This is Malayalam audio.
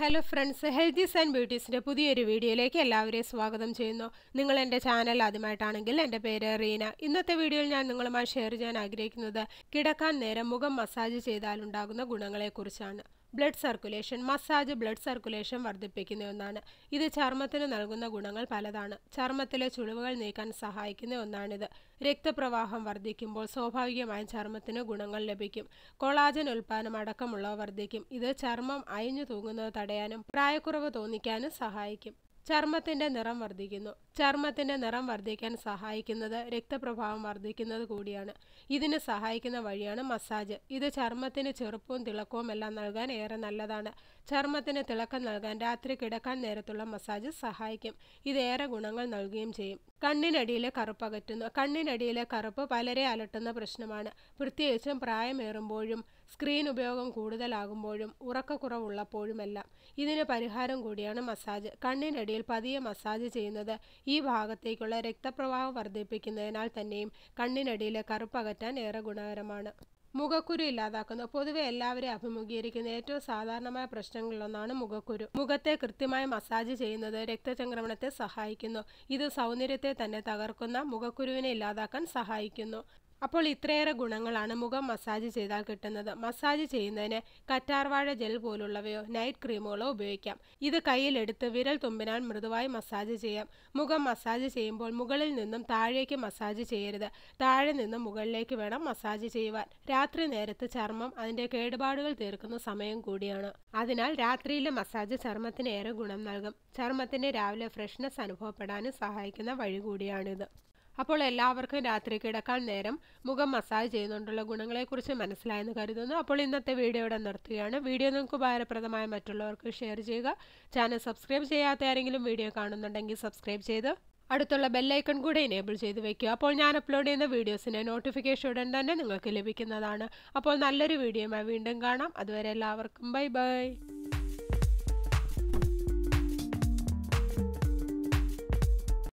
ഹലോ ഫ്രണ്ട്സ് ഹെൽത്തിസ് ആൻഡ് ബ്യൂട്ടീസിൻ്റെ പുതിയൊരു വീഡിയോയിലേക്ക് എല്ലാവരെയും സ്വാഗതം ചെയ്യുന്നു നിങ്ങൾ എൻ്റെ ചാനൽ ആദ്യമായിട്ടാണെങ്കിൽ എൻ്റെ പേര് റീന ഇന്നത്തെ വീഡിയോയിൽ ഞാൻ നിങ്ങളുമായി ഷെയർ ചെയ്യാൻ ആഗ്രഹിക്കുന്നത് കിടക്കാൻ നേരം മുഖം മസാജ് ചെയ്താലുണ്ടാകുന്ന ഗുണങ്ങളെക്കുറിച്ചാണ് blood circulation massage blood circulation വർദ്ധിപ്പിക്കുന്ന ഒന്നാണ് ഇത് ചർമ്മത്തിന് നൽകുന്ന ഗുണങ്ങൾ പലതാണ് ചർമ്മത്തിലെ ചുളിവുകൾ നീക്കാൻ സഹായിക്കുന്ന ഒന്നാണിത് രക്തപ്രവാഹം വർദ്ധിക്കുമ്പോൾ സ്വാഭാവികമായും ചർമ്മത്തിന് ഗുണങ്ങൾ ലഭിക്കും കൊളാജൻ ഉൽപ്പാദനം അടക്കമുള്ളവ വർദ്ധിക്കും ഇത് ചർമ്മം അയഞ്ഞു തൂങ്ങുന്നത് തടയാനും പ്രായക്കുറവ് തോന്നിക്കാനും സഹായിക്കും ചർമ്മത്തിന്റെ നിറം വർദ്ധിക്കുന്നു ചർമ്മത്തിന്റെ നിറം വർദ്ധിക്കാൻ സഹായിക്കുന്നത് രക്തപ്രഭാവം വർദ്ധിക്കുന്നത് കൂടിയാണ് ഇതിന് സഹായിക്കുന്ന വഴിയാണ് മസാജ് ഇത് ചർമ്മത്തിന് ചെറുപ്പവും തിളക്കവും എല്ലാം നൽകാൻ ഏറെ നല്ലതാണ് ചർമ്മത്തിന് തിളക്കം നൽകാൻ രാത്രി കിടക്കാൻ നേരത്തുള്ള മസാജ് സഹായിക്കും ഇത് ഏറെ ഗുണങ്ങൾ നൽകുകയും ചെയ്യും കണ്ണിനടിയിലെ അകറ്റുന്നു കണ്ണിനടിയിലെ കറുപ്പ് പലരെ അലട്ടുന്ന പ്രശ്നമാണ് പ്രത്യേകിച്ചും പ്രായമേറുമ്പോഴും സ്ക്രീൻ ഉപയോഗം കൂടുതലാകുമ്പോഴും ഉറക്കക്കുറവുള്ളപ്പോഴുമെല്ലാം ഇതിന് പരിഹാരം കൂടിയാണ് മസാജ് കണ്ണിനടിയിൽ പതിയെ മസാജ് ചെയ്യുന്നത് ഈ ഭാഗത്തേക്കുള്ള രക്തപ്രവാഹം വർദ്ധിപ്പിക്കുന്നതിനാൽ തന്നെയും കണ്ണിനടിയിലെ കറുപ്പകറ്റാൻ ഏറെ ഗുണകരമാണ് മുഖക്കുരു ഇല്ലാതാക്കുന്നു പൊതുവെ എല്ലാവരെയും അഭിമുഖീകരിക്കുന്ന ഏറ്റവും സാധാരണമായ പ്രശ്നങ്ങളിലൊന്നാണ് മുഖക്കുരു മുഖത്തെ കൃത്യമായി മസാജ് ചെയ്യുന്നത് രക്തചംക്രമണത്തെ സഹായിക്കുന്നു ഇത് സൗന്ദര്യത്തെ തന്നെ തകർക്കുന്ന മുഖക്കുരുവിനെ ഇല്ലാതാക്കാൻ സഹായിക്കുന്നു അപ്പോൾ ഇത്രയേറെ ഗുണങ്ങളാണ് മുഖം മസാജ് ചെയ്താൽ കിട്ടുന്നത് മസാജ് ചെയ്യുന്നതിന് കറ്റാർവാഴ ജെൽ പോലുള്ളവയോ നൈറ്റ് ക്രീമുകളോ ഉപയോഗിക്കാം ഇത് കയ്യിലെടുത്ത് വിരൽ തുമ്പിനാൽ മൃദുവായി മസാജ് ചെയ്യാം മുഖം മസാജ് ചെയ്യുമ്പോൾ മുകളിൽ നിന്നും താഴേക്ക് മസാജ് ചെയ്യരുത് താഴെ നിന്നും മുകളിലേക്ക് വേണം മസാജ് ചെയ്യുവാൻ രാത്രി നേരത്ത് ചർമ്മം അതിൻ്റെ കേടുപാടുകൾ തീർക്കുന്ന സമയം കൂടിയാണ് അതിനാൽ രാത്രിയിലെ മസാജ് ചർമ്മത്തിന് ഏറെ ഗുണം നൽകും ചർമ്മത്തിന് രാവിലെ ഫ്രഷ്നെസ് അനുഭവപ്പെടാനും സഹായിക്കുന്ന വഴി കൂടിയാണിത് അപ്പോൾ എല്ലാവർക്കും രാത്രി കിടക്കാൻ നേരം മുഖം മസാജ് ചെയ്യുന്നുണ്ടുള്ള ഗുണങ്ങളെക്കുറിച്ച് മനസ്സിലായെന്ന് കരുതുന്നു അപ്പോൾ ഇന്നത്തെ വീഡിയോ ഇവിടെ നിർത്തുകയാണ് വീഡിയോ നിങ്ങൾക്ക് ഉപകാരപ്രദമായ മറ്റുള്ളവർക്ക് ഷെയർ ചെയ്യുക ചാനൽ സബ്സ്ക്രൈബ് ചെയ്യാത്ത ആരെങ്കിലും വീഡിയോ കാണുന്നുണ്ടെങ്കിൽ സബ്സ്ക്രൈബ് ചെയ്ത് അടുത്തുള്ള ബെല്ലൈക്കൺ കൂടെ എനേബിൾ ചെയ്ത് വെക്കുക അപ്പോൾ ഞാൻ അപ്ലോഡ് ചെയ്യുന്ന വീഡിയോസിൻ്റെ നോട്ടിഫിക്കേഷൻ ഉടൻ തന്നെ നിങ്ങൾക്ക് ലഭിക്കുന്നതാണ് അപ്പോൾ നല്ലൊരു വീഡിയോ വീണ്ടും കാണാം അതുവരെ എല്ലാവർക്കും ബൈ ബൈ